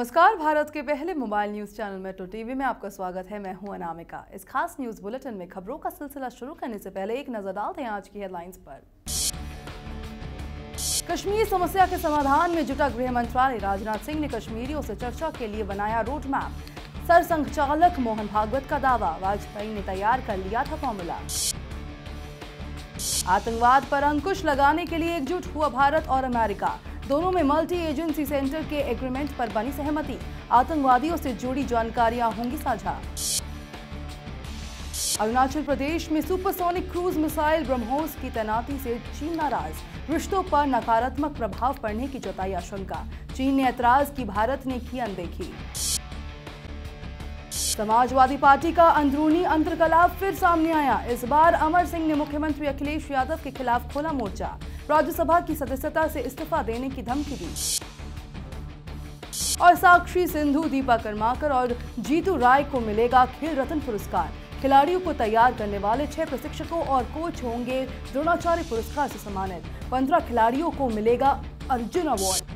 नमस्कार भारत के पहले mobile news channel metro TV में आपका स्वागत है मैं हूं अनामिका इस खास न्यूज बुलेटिन में खबरों का सिलसिला शुरू करने से पहले एक नजर डालते हैं आज की हेडलाइंस पर कश्मीर समस्या के समाधान में जुटा गृह मंत्रालय राजनाथ सिंह ने कश्मीरियों से चर्चा के लिए बनाया रूट मैप सरसंघ चालक मोहन भागवत का दावा वाजपेयी ने तैयार कर लिया था फॉर्मूला आतंकवाद पर अंकुश लगाने के लिए एकजुट हुआ भारत और अमेरिका दोनों में मल्टी एजेंसी सेंटर के एग्रीमेंट पर बनी सहमति आतंकवादियों से जुड़ी जानकारियां होंगी साझा अरुणाचल प्रदेश में सुपरसोनिक क्रूज मिसाइल ब्रह्मोस की तैनाती से चीन नाराज रिश्तों पर नकारात्मक प्रभाव पड़ने की जताई आशंका चीन ने ऐतराज की भारत ने की अनदेखी समाजवादी पार्टी का अंदरूनी अंतरकलाप फिर सामने आया इस बार अमर सिंह ने मुख्यमंत्री अखिलेश यादव के खिलाफ खोला मोर्चा राज्यसभा की सदस्यता से इस्तीफा देने की धमकी दी और साक्षी सिंधु दीपा कर्माकर और जीतू राय को मिलेगा खेल रत्न पुरस्कार खिलाड़ियों को तैयार करने वाले छह प्रशिक्षकों और कोच होंगे द्रोणाचार्य पुरस्कार से सम्मानित पंद्रह खिलाड़ियों को मिलेगा अर्जुन अवार्ड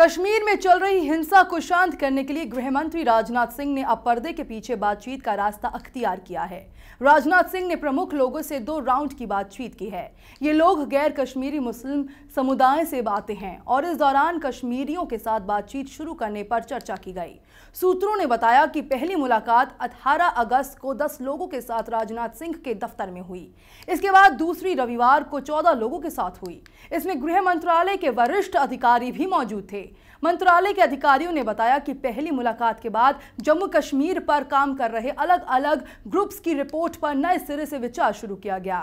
कश्मीर में चल रही हिंसा को शांत करने के लिए गृह मंत्री राजनाथ सिंह ने अब पर्दे के पीछे बातचीत का रास्ता अख्तियार किया है राजनाथ सिंह ने प्रमुख लोगों से दो राउंड की बातचीत की है ये लोग गैर कश्मीरी मुस्लिम समुदाय से बातें हैं और इस दौरान कश्मीरियों के साथ बातचीत शुरू करने पर चर्चा की गई सूत्रों ने बताया कि पहली मुलाकात 18 अगस्त को 10 लोगों के साथ राजनाथ सिंह के दफ्तर में हुई इसके बाद दूसरी रविवार को 14 लोगों के साथ हुई इसमें गृह मंत्रालय के वरिष्ठ अधिकारी भी मौजूद थे मंत्रालय के अधिकारियों ने बताया कि पहली मुलाकात के बाद जम्मू कश्मीर पर काम कर रहे अलग अलग ग्रुप्स की रिपोर्ट रिपोर्ट पर नए सिरे से विचार शुरू किया गया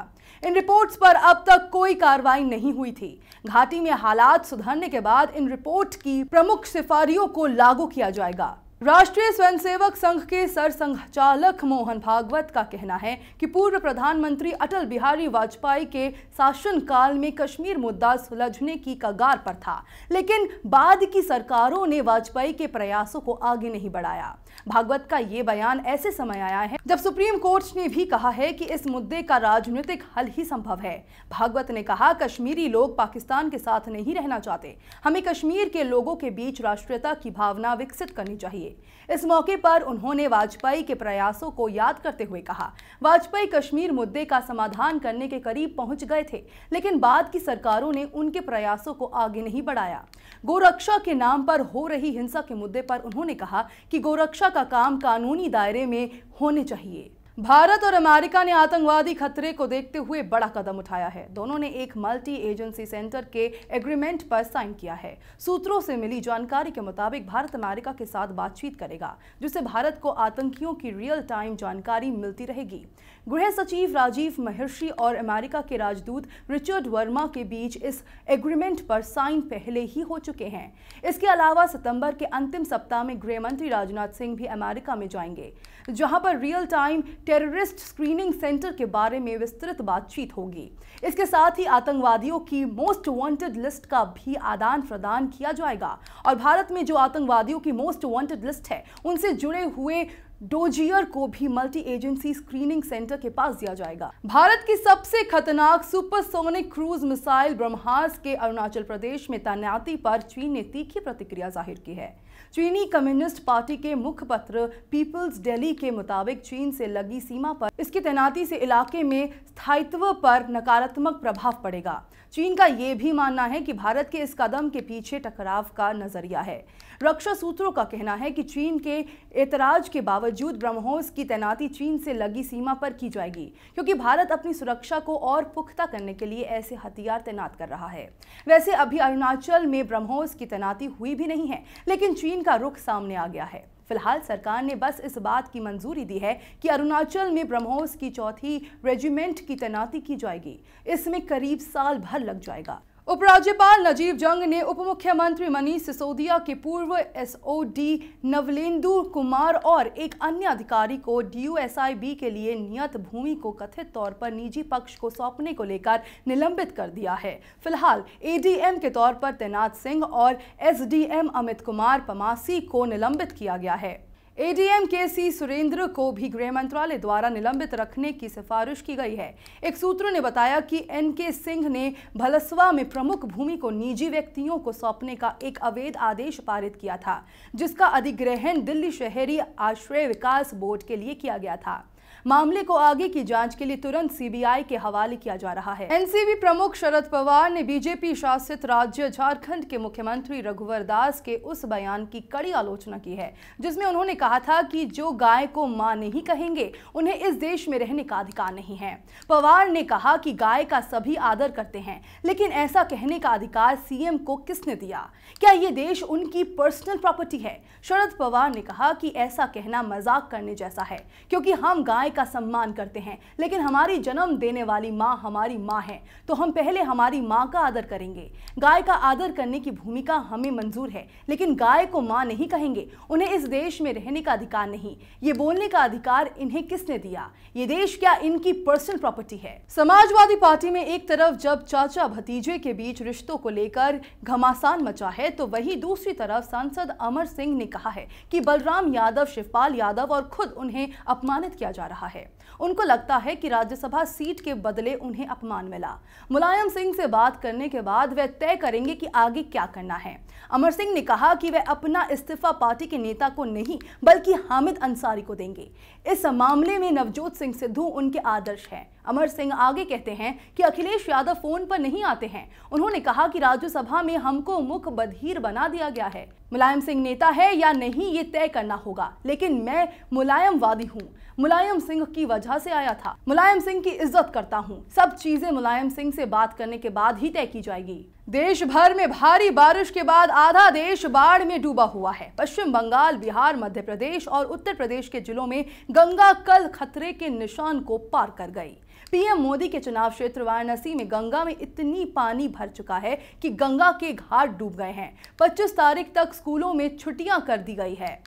इन रिपोर्ट्स पर अब तक कोई कार्रवाई नहीं हुई थी घाटी में हालात सुधरने के बाद इन रिपोर्ट की प्रमुख सिफारियों को लागू किया जाएगा राष्ट्रीय स्वयंसेवक संघ के सरसंघचालक मोहन भागवत का कहना है कि पूर्व प्रधानमंत्री अटल बिहारी वाजपेयी के शासनकाल में कश्मीर मुद्दा सुलझने की कगार पर था लेकिन बाद की सरकारों ने वाजपेयी के प्रयासों को आगे नहीं बढ़ाया भागवत का ये बयान ऐसे समय आया है जब सुप्रीम कोर्ट ने भी कहा है कि इस मुद्दे का राजनीतिक हल ही संभव है भागवत ने कहा कश्मीरी लोग पाकिस्तान के साथ नहीं रहना चाहते हमें कश्मीर के लोगों के बीच राष्ट्रीयता की भावना विकसित करनी चाहिए चाहिए इस मौके पर उन्होंने वाजपेयी के प्रयासों को याद करते हुए कहा वाजपेयी कश्मीर मुद्दे का समाधान करने के करीब पहुंच गए थे लेकिन बाद की सरकारों ने उनके प्रयासों को आगे नहीं बढ़ाया गोरक्षा के नाम पर हो रही हिंसा के मुद्दे पर उन्होंने कहा कि गोरक्षा का काम कानूनी दायरे में होने चाहिए भारत और अमेरिका ने आतंकवादी खतरे को देखते हुए बड़ा कदम उठाया है दोनों ने एक मल्टी एजेंसी सेंटर के एग्रीमेंट पर साइन किया है सूत्रों से मिली जानकारी के मुताबिक भारत अमेरिका के साथ बातचीत करेगा जिससे भारत को आतंकियों की रियल टाइम जानकारी मिलती रहेगी गृह सचिव राजीव महर्षि और अमेरिका के राजदूत रिचर्ड वर्मा के बीच इस एग्रीमेंट पर साइन पहले ही हो चुके हैं इसके अलावा सितंबर के अंतिम सप्ताह में गृह मंत्री राजनाथ सिंह भी अमेरिका में जाएंगे जहां पर real time terrorist screening centre के बारे में विस्तृत बातचीत होगी इसके साथ ही आतंकवादियों की मोस्ट वांटेड लिस्ट का भी आदान प्रदान किया जाएगा और भारत में जो आतंकवादियों की मोस्ट वांटेड लिस्ट है उनसे जुड़े हुए डोजियर को भी मल्टी एजेंसी स्क्रीनिंग सेंटर के पास दिया जाएगा भारत की सबसे खतरनाक सुपरसोनिक क्रूज मिसाइल ब्रह्मास के अरुणाचल प्रदेश में तैनाती पर चीन ने तीखी प्रतिक्रिया जाहिर की है चीनी कम्युनिस्ट पार्टी के मुखपत्र पीपल्स डेली के मुताबिक चीन से लगी सीमा पर इसकी तैनाती से इलाके में स्थायित्व पर नकारात्मक प्रभाव पड़ेगा चीन का यह भी मानना है कि भारत के इस कदम के पीछे टकराव का नजरिया है रक्षा सूत्रों का कहना है कि चीन के एतराज के बावजूद बावजूद ब्रह्मोस की तैनाती चीन से लगी सीमा पर की जाएगी क्योंकि भारत अपनी सुरक्षा को और पुख्ता करने के लिए ऐसे हथियार तैनात कर रहा है वैसे अभी अरुणाचल में ब्रह्मोस की तैनाती हुई भी नहीं है लेकिन चीन का रुख सामने आ गया है फिलहाल सरकार ने बस इस बात की मंजूरी दी है कि अरुणाचल में ब्रह्मोस की चौथी रेजिमेंट की तैनाती की जाएगी इसमें करीब साल भर लग जाएगा उपराज्यपाल नजीब जंग ने उप मुख्यमंत्री मनीष सिसोदिया के पूर्व एसओडी नवलेंदु कुमार और एक अन्य अधिकारी को डीयूएसआईबी के लिए नियत भूमि को कथित तौर पर निजी पक्ष को सौंपने को लेकर निलंबित कर दिया है फिलहाल एडीएम के तौर पर तैनात सिंह और एसडीएम अमित कुमार पमासी को निलंबित किया गया है एडीएम के सी सुरेंद्र को भी गृह मंत्रालय द्वारा निलंबित रखने की सिफारिश की गई है एक सूत्रों ने बताया कि एन के सिंह ने भलसवा में प्रमुख भूमि को निजी व्यक्तियों को सौंपने का एक अवैध आदेश पारित किया था जिसका अधिग्रहण दिल्ली शहरी आश्रय विकास बोर्ड के लिए किया गया था मामले को आगे की जांच के लिए तुरंत सीबीआई के हवाले किया जा रहा है एनसीबी प्रमुख शरद पवार ने बीजेपी शासित राज्य झारखंड के मुख्यमंत्री रघुवर दास के उस बयान की कड़ी आलोचना की है जिसमें उन्होंने कहा था कि जो गाय को माँ नहीं कहेंगे उन्हें इस देश में रहने का अधिकार नहीं है पवार ने कहा कि गाय का सभी आदर करते हैं लेकिन ऐसा कहने का अधिकार सीएम को किसने दिया क्या ये देश उनकी पर्सनल प्रॉपर्टी है शरद पवार ने कहा कि ऐसा कहना मजाक करने जैसा है क्योंकि हम गाय का सम्मान करते हैं लेकिन हमारी जन्म देने वाली माँ हमारी माँ है तो हम पहले हमारी माँ का आदर करेंगे गाय का आदर करने की भूमिका हमें मंजूर है लेकिन गाय को माँ नहीं कहेंगे उन्हें इस देश में रहने का अधिकार नहीं ये बोलने का अधिकार इन्हें किसने दिया ये देश क्या इनकी पर्सनल प्रॉपर्टी है समाजवादी पार्टी में एक तरफ जब चाचा भतीजे के बीच रिश्तों को लेकर घमासान मचा है तो वही दूसरी तरफ सांसद अमर सिंह ने कहा है कि बलराम यादव शिवपाल यादव और खुद उन्हें अपमानित किया जा रहा रहा है उनको लगता है कि राज्यसभा सीट के बदले उन्हें अपमान मिला मुलायम सिंह से बात करने के बाद वह तय करेंगे कि आगे क्या करना है अमर सिंह ने कहा कि वे अपना इस्तीफा पार्टी के नेता को नहीं बल्कि हामिद अंसारी को देंगे इस मामले में नवजोत सिंह सिद्धू उनके आदर्श हैं अमर सिंह आगे कहते हैं कि अखिलेश यादव फोन पर नहीं आते हैं उन्होंने कहा कि राज्यसभा में हमको मुख बधिर बना दिया गया है मुलायम सिंह नेता है या नहीं ये तय करना होगा लेकिन मैं मुलायमवादी हूँ मुलायम सिंह की वजह वजह से आया था मुलायम सिंह की इज्जत करता हूँ सब चीजें मुलायम सिंह से बात करने के बाद ही तय की जाएगी देश भर में भारी बारिश के बाद आधा देश बाढ़ में डूबा हुआ है पश्चिम बंगाल बिहार मध्य प्रदेश और उत्तर प्रदेश के जिलों में गंगा कल खतरे के निशान को पार कर गई पीएम मोदी के चुनाव क्षेत्र वाराणसी में गंगा में इतनी पानी भर चुका है कि गंगा के घाट डूब गए हैं 25 तारीख तक स्कूलों में छुट्टियां कर दी गई है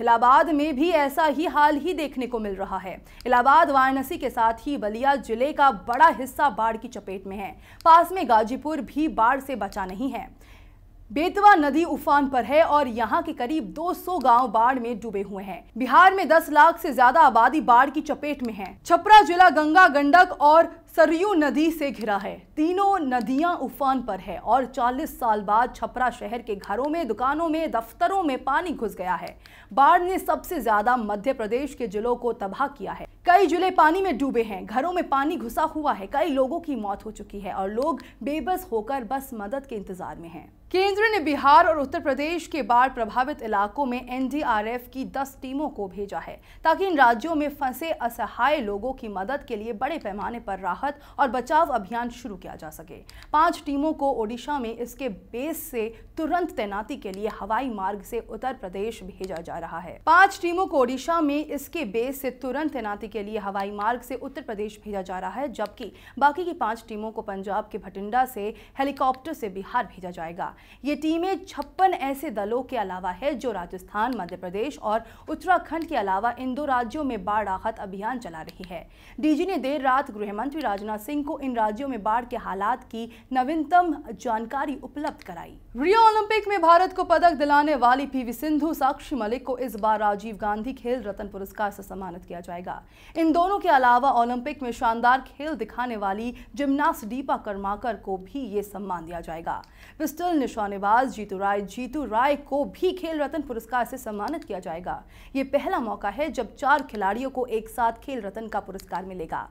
इलाहाबाद में भी ऐसा ही हाल ही देखने को मिल रहा है इलाहाबाद वाराणसी के साथ ही बलिया जिले का बड़ा हिस्सा बाढ़ की चपेट में है पास में गाजीपुर भी बाढ़ से बचा नहीं है बेतवा नदी उफान पर है और यहाँ के करीब 200 गांव बाढ़ में डूबे हुए हैं बिहार में 10 लाख से ज्यादा आबादी बाढ़ की चपेट में है छपरा जिला गंगा गंडक और सरयू नदी से घिरा है तीनों नदियां उफान पर है और 40 साल बाद छपरा शहर के घरों में दुकानों में दफ्तरों में पानी घुस गया है बाढ़ ने सबसे ज्यादा मध्य प्रदेश के जिलों को तबाह किया है कई जिले पानी में डूबे हैं घरों में पानी घुसा हुआ है कई लोगों की मौत हो चुकी है और लोग बेबस होकर बस मदद के इंतजार में है केंद्र ने बिहार और उत्तर प्रदेश के बाढ़ प्रभावित इलाकों में एनडीआरएफ की 10 टीमों को भेजा है ताकि इन राज्यों में फंसे असहाय लोगों की मदद के लिए बड़े पैमाने पर राहत और बचाव अभियान शुरू किया जा सके पांच टीमों को ओडिशा में इसके बेस से तुरंत तैनाती के लिए हवाई मार्ग से उत्तर प्रदेश भेजा जा रहा है पांच टीमों को ओडिशा में इसके बेस से तुरंत तैनाती के लिए हवाई मार्ग से उत्तर प्रदेश भेजा जा रहा है जबकि बाकी की पांच टीमों को पंजाब के भटिंडा से हेलीकॉप्टर से बिहार भेजा जाएगा ये टीमें छप्पन ऐसे दलों के अलावा है जो राजस्थान मध्य प्रदेश और उत्तराखंड के अलावा इन दो राज्यों में बाढ़ राहत अभियान चला रही है डीजी ने देर रात गृह मंत्री राजनाथ सिंह को इन राज्यों में बाढ़ के हालात की नवीनतम जानकारी उपलब्ध कराई रियो ओलंपिक में भारत को पदक दिलाने वाली पीवी सिंधु साक्षी मलिक को इस बार राजीव गांधी खेल रत्न पुरस्कार से सम्मानित किया जाएगा इन दोनों के अलावा ओलंपिक में शानदार खेल दिखाने वाली जिम्नास्ट दीपा कर्माकर को भी ये सम्मान दिया जाएगा पिस्टल निशानेबाज जीतू राय जीतू राय को भी खेल रत्न पुरस्कार से सम्मानित किया जाएगा ये पहला मौका है जब चार खिलाड़ियों को एक साथ खेल रत्न का पुरस्कार मिलेगा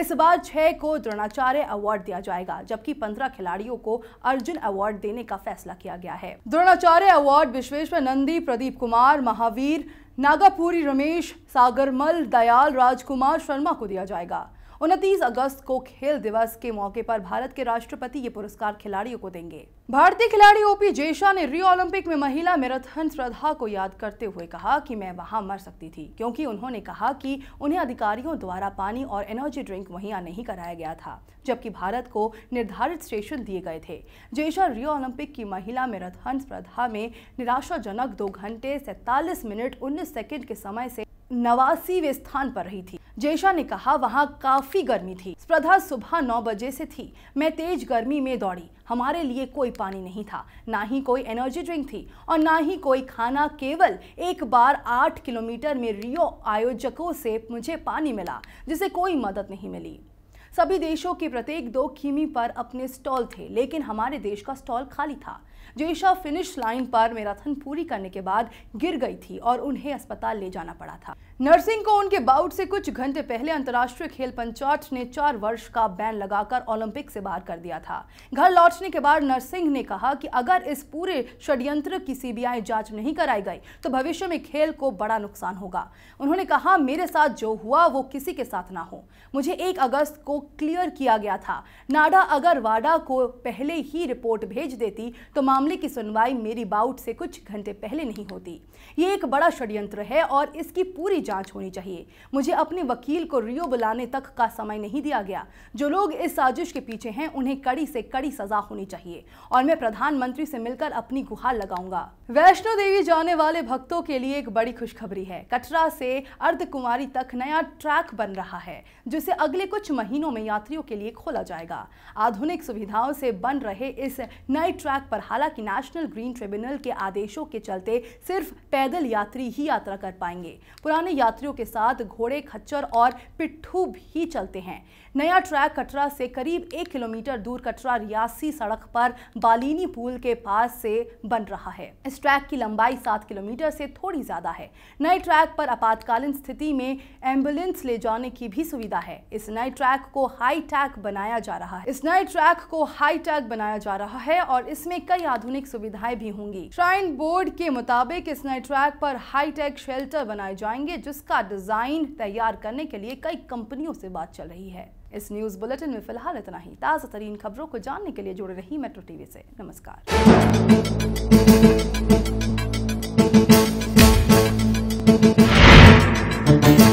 इस बार छह को द्रोणाचार्य अवार्ड दिया जाएगा जबकि पंद्रह खिलाड़ियों को अर्जुन अवार्ड देने का फैसला फैसला किया गया है द्रोणाचार्य अवार्ड विश्वेश्वर नंदी प्रदीप कुमार महावीर नागापुरी रमेश सागरमल दयाल राजकुमार शर्मा को दिया जाएगा उनतीस अगस्त को खेल दिवस के मौके पर भारत के राष्ट्रपति ये पुरस्कार खिलाड़ियों को देंगे भारतीय खिलाड़ी ओपी जेशा ने रियो ओलंपिक में महिला मैराथन श्रद्धा को याद करते हुए कहा कि मैं वहां मर सकती थी क्योंकि उन्होंने कहा कि उन्हें अधिकारियों द्वारा पानी और एनर्जी ड्रिंक मुहैया नहीं कराया गया था जबकि भारत को निर्धारित स्टेशन दिए गए थे जेशा रियो ओलंपिक की महिला मैराथन स्पर्धा में निराशाजनक दो घंटे सैतालीस मिनट उन्नीस सेकेंड के समय से नवासीवे स्थान पर रही थी जेशा ने कहा वहाँ काफी गर्मी थी स्पर्धा सुबह नौ बजे से थी मैं तेज गर्मी में दौड़ी हमारे लिए कोई पानी नहीं था ना ही कोई एनर्जी ड्रिंक थी और ना ही कोई खाना केवल एक बार आठ किलोमीटर में रियो आयोजकों से मुझे पानी मिला जिसे कोई मदद नहीं मिली सभी देशों के प्रत्येक दो खीमी पर अपने स्टॉल थे लेकिन हमारे देश का स्टॉल खाली था जो ईशा फिनिश लाइन पर मैराथन पूरी करने के बाद गिर गई थी और उन्हें अस्पताल ले जाना पड़ा था नर्सिंग को उनके बाउट से कुछ घंटे पहले अंतर्राष्ट्रीय खेल पंचायत ने चार वर्ष का बैन लगाकर ओलंपिक से बाहर कर दिया था घर लौटने के बाद नर्सिंग ने कहा कि अगर इस पूरे षड्यंत्र की सीबीआई जांच नहीं कराई गई तो भविष्य में खेल को बड़ा नुकसान होगा उन्होंने कहा मेरे साथ जो हुआ वो किसी के साथ ना हो मुझे एक अगस्त को क्लियर किया गया था नाडा अगर वाडा को पहले ही रिपोर्ट भेज देती तो मामला मामले की सुनवाई मेरी बाउट से कुछ घंटे पहले नहीं होती ये एक बड़ा षड्यंत्र है और इसकी पूरी जांच होनी चाहिए मुझे अपने वकील को रियो बुलाने तक का समय नहीं दिया गया जो लोग इस साजिश के पीछे हैं उन्हें कड़ी से कड़ी सजा होनी चाहिए और मैं प्रधानमंत्री से मिलकर अपनी गुहार लगाऊंगा वैष्णो देवी जाने वाले भक्तों के लिए एक बड़ी खुशखबरी है कटरा से अर्धकुमारी तक नया ट्रैक बन रहा है जिसे अगले कुछ महीनों में यात्रियों के लिए खोला जाएगा आधुनिक सुविधाओं से बन रहे इस नए ट्रैक पर हालांकि कि नेशनल ग्रीन ट्रिब्यूनल के आदेशों के चलते सिर्फ पैदल यात्री ही यात्रा कर पाएंगे पुराने यात्रियों के साथ घोड़े खच्चर और पिट्ठू भी चलते हैं नया ट्रैक कटरा से करीब एक किलोमीटर दूर कटरा रियासी सड़क पर बालिनी पुल के पास से बन रहा है इस ट्रैक की लंबाई सात किलोमीटर से थोड़ी ज़्यादा है नए ट्रैक पर आपातकालीन स्थिति में एम्बुलेंस ले जाने की भी सुविधा है इस नए ट्रैक को हाई टैक बनाया जा रहा है इस नए ट्रैक को हाई टैक बनाया जा रहा है और इसमें कई आधुनिक आधुनिक सुविधाएं भी होंगी श्राइन बोर्ड के मुताबिक इस नए ट्रैक पर हाईटेक शेल्टर बनाए जाएंगे जिसका डिजाइन तैयार करने के लिए कई कंपनियों से बात चल रही है इस न्यूज बुलेटिन में फिलहाल इतना ही ताज़ा तरीन खबरों को जानने के लिए जुड़े रही मेट्रो टीवी से नमस्कार